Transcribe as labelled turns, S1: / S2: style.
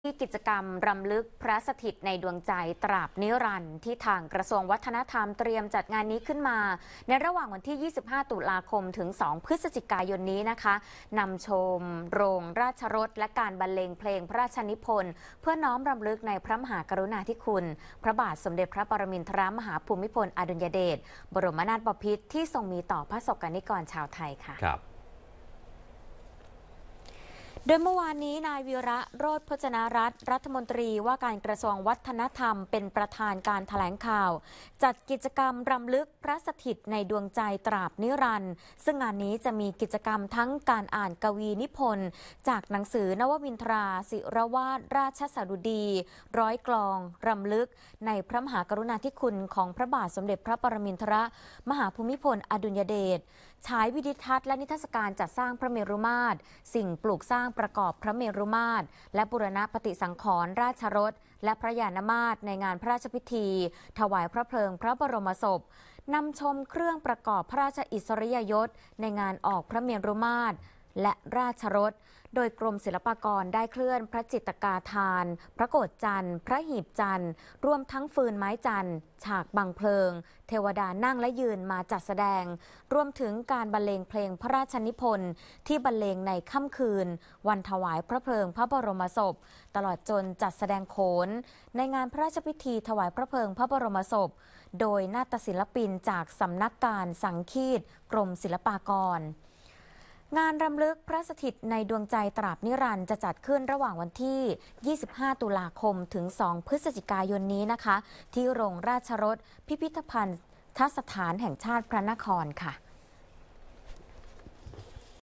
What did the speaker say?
S1: ที่กิจกรรมรำลึกพระสถิตในดวงใจตราบนิรันดร์ที่ทางกระทรวงวัฒนธรรมเตรียมจัดงานนี้ขึ้นมา ในระหว่างวันที่ 25 ตุลาคมถึง 2 พฤศจิกายนนี้นะคะนำชมโรงราชรสและการบรรเลงเพลงพระราชนิพนธ์ เพื่อน้อมรำลึกในพระมหากรุณาธิคุณ พระบาทสมเด็จพระปรมินทรมหาภูมิพลอดุลยเดชบรมนาถบพิตรที่ทรงมีต่อพระศกนิกรชาวไทยค่ะโดยเมื่อวานนี้ นายวิระโรธพจนารัฐ รัฐมนตรีว่าการกระทรวงวัฒนธรรมเป็นประธานการถแถลงข่าว จัดกิจกรรมรำลึกพระสถิตในดวงใจตราบนิรันดร์ซึ่งงานนี้จะมีกิจกรรมทั้งการอ่านกวีนิพนธ์จากหนังสือนวมินทราศิรวาดราชสาดุดี ร้อยกลอง รำลึกในพระมหากรุณาธิคุณของพระบาทสมเด็จพระปรมินทรมหาภูมิพลอดุลยเดชฉายวิดิทัศน์และนิทรรศการจัดสร้างพระเมรุมาตรสิ่งปลูกสร้างประกอบพระเมรุมาตร และบุรณะปฏิสังขรณ์ราชรสและพระยานมาตรในงานพระราชพิธี ถวายพระเพลิงพระบรมศพนำชมเครื่องประกอบพระราชอิสริยยศ ในงานออกพระเมรุมาตรและราชรส โดยกรมศิลปากรได้เคลื่อนพระจิตกาทาน พระโกฏจันทร์ พระหีบจันทร์รวมทั้งฟืนไม้จันทร์ ฉากบังเพลิง เทวดานั่งและยืนมาจัดแสดง รวมถึงการบรรเลงเพลงพระราชนิพนธ์ที่บรรเลงในค่ำคืน วันถวายพระเพลิงพระบรมศพ ตลอดจนจัดแสดงโขน ในงานพระราชพิธีถวายพระเพลิงพระบรมศพ โดยนาฏศิลปินจากสำนักการ สังคีต กรมศิลปากรงานรำลึกพระสถิตในดวงใจตราบนิรันดร์จะจัดขึ้นระหว่างวันที่ 25 ตุลาคมถึง 2 พฤศจิกายนนี้นะคะ ที่โรงราชรถพิพิธภัณฑ์ทัศฐานแห่งชาติพระนครค่ะ